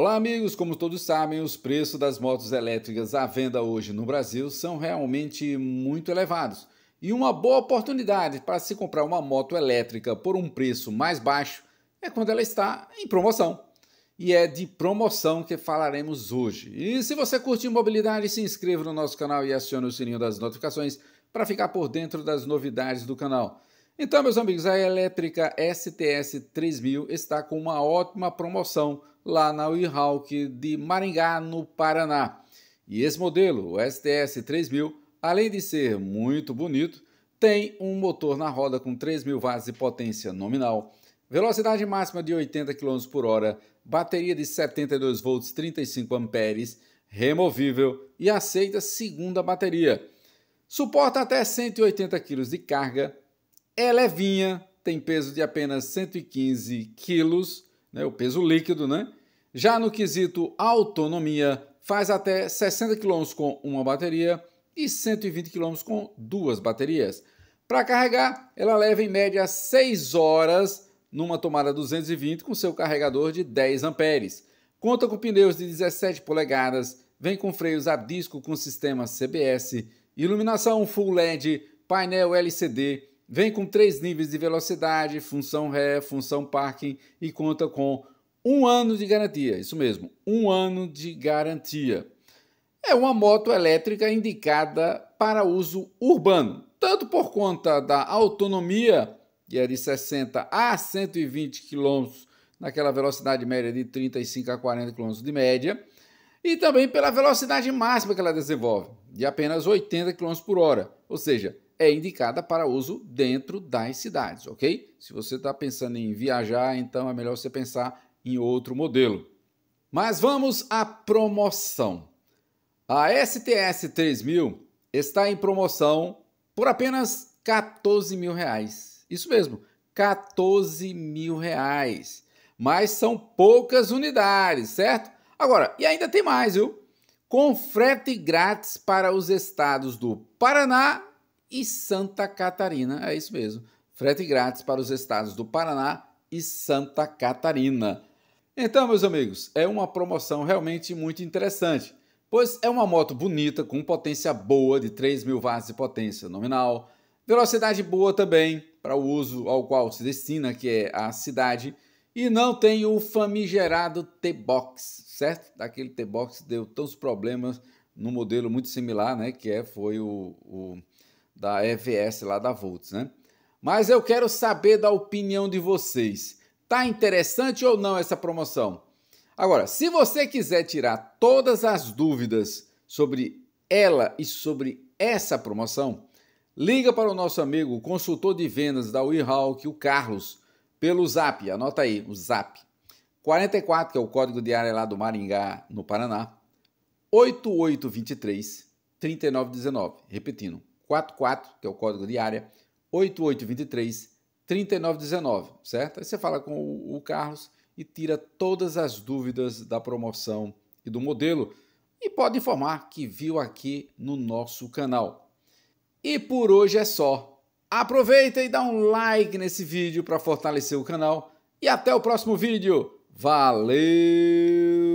Olá, amigos! Como todos sabem, os preços das motos elétricas à venda hoje no Brasil são realmente muito elevados. E uma boa oportunidade para se comprar uma moto elétrica por um preço mais baixo é quando ela está em promoção. E é de promoção que falaremos hoje. E se você curte mobilidade, se inscreva no nosso canal e acione o sininho das notificações para ficar por dentro das novidades do canal. Então, meus amigos, a elétrica STS 3000 está com uma ótima promoção lá na Wehawk de Maringá, no Paraná. E esse modelo, o STS 3000, além de ser muito bonito, tem um motor na roda com 3.000 watts de potência nominal, velocidade máxima de 80 km por hora, bateria de 72 volts 35 amperes, removível e aceita segunda bateria. Suporta até 180 kg de carga é levinha, tem peso de apenas 115 quilos, né, o peso líquido, né? Já no quesito autonomia, faz até 60 km com uma bateria e 120 km com duas baterias. Para carregar, ela leva em média 6 horas numa tomada 220 com seu carregador de 10 amperes. Conta com pneus de 17 polegadas, vem com freios a disco com sistema CBS, iluminação full LED, painel LCD, Vem com três níveis de velocidade, função ré, função parking e conta com um ano de garantia. Isso mesmo, um ano de garantia. É uma moto elétrica indicada para uso urbano, tanto por conta da autonomia, que é de 60 a 120 km, naquela velocidade média de 35 a 40 km de média, e também pela velocidade máxima que ela desenvolve, de apenas 80 km por hora, ou seja, é indicada para uso dentro das cidades, ok? Se você está pensando em viajar, então é melhor você pensar em outro modelo. Mas vamos à promoção. A STS 3000 está em promoção por apenas 14 mil reais. Isso mesmo, 14 mil reais. Mas são poucas unidades, certo? Agora, e ainda tem mais, viu? Com frete grátis para os estados do Paraná e Santa Catarina. É isso mesmo. Frete grátis para os estados do Paraná e Santa Catarina. Então, meus amigos, é uma promoção realmente muito interessante, pois é uma moto bonita com potência boa de 3 mil watts de potência nominal, velocidade boa também para o uso ao qual se destina, que é a cidade, e não tem o famigerado T-Box, certo? Daquele T-Box deu tantos problemas no modelo muito similar, né? Que é, foi o, o da EVS lá da Volts, né? Mas eu quero saber da opinião de vocês. Tá interessante ou não essa promoção? Agora, se você quiser tirar todas as dúvidas sobre ela e sobre essa promoção, liga para o nosso amigo, o consultor de vendas da WeHawk, o Carlos, pelo Zap. Anota aí, o Zap. 44, que é o código de área lá do Maringá, no Paraná. 8823 3919. Repetindo. 44, que é o código de área, 8823 3919, certo? Aí você fala com o, o Carlos e tira todas as dúvidas da promoção e do modelo e pode informar que viu aqui no nosso canal. E por hoje é só. Aproveita e dá um like nesse vídeo para fortalecer o canal e até o próximo vídeo. Valeu!